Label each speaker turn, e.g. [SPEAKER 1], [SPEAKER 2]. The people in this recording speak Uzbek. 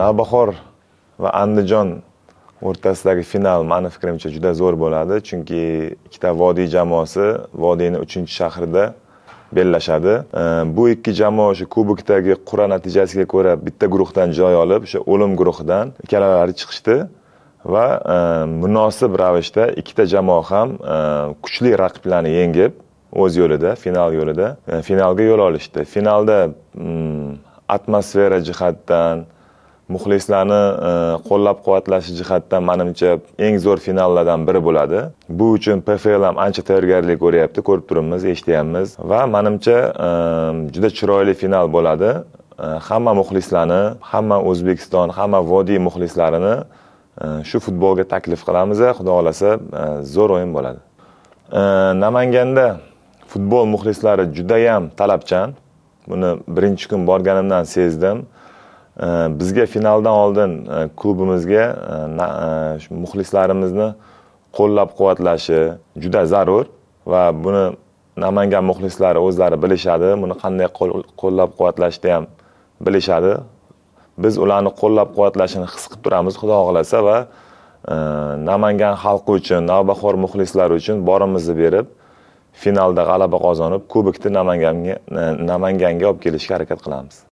[SPEAKER 1] navbahor va andijon o'rtasidagi final mani fikrimcha juda zo'r bo'ladi chunki ikkita vodiy jamoasi vodiyni uchinchi shahrida bellashadi bu ikki jamoa o'sha kubokdagi qur'a natijasiga ko'ra bitta guruhdan joy olib o'sha o'lim guruhidan ikkalalari chiqishdi va e, munosib ravishda ikkita jamoa ham e, kuchli raqiblarni yengib o'z yo'lida final yo'lida e, finalga yo'l olishdi finalda mm, atmosfera jihatdan muxlislarni e, qo'llab quvvatlash jihatdan manimcha eng zo'r finallardan biri bo'ladi bu uchun pfl ham ancha tayyorgarlik ko'ryapti ko'rib turibmiz eshityapmiz va manimcha e, juda chiroyli final bo'ladi e, hamma muxlislarni hamma o'zbekiston hamma vodiy muxlislarini shu futbolga taklif qilamiz xudo xohlasa zo'r o'yin bo'ladi namanganda futbol muxlislari judayam talabchan buni birinchi kun borganimdan sezdim bizga finaldan oldin e, klubimizga e, e, muxlislarimizni qo'llab quvvatlashi juda zarur va buni namangan muxlislari o'zlari bilishadi buni qanday qo'llab quvvatlashni ham bilishadi biz ularni qo'llab quvvatlashini his qilib turamiz xudo xohlasa va namangan xalqi uchun navbahor muxlislari uchun borimizni berib finalda g'alaba qozonib kubokni namanganga namanganga olib kelishga harakat qilamiz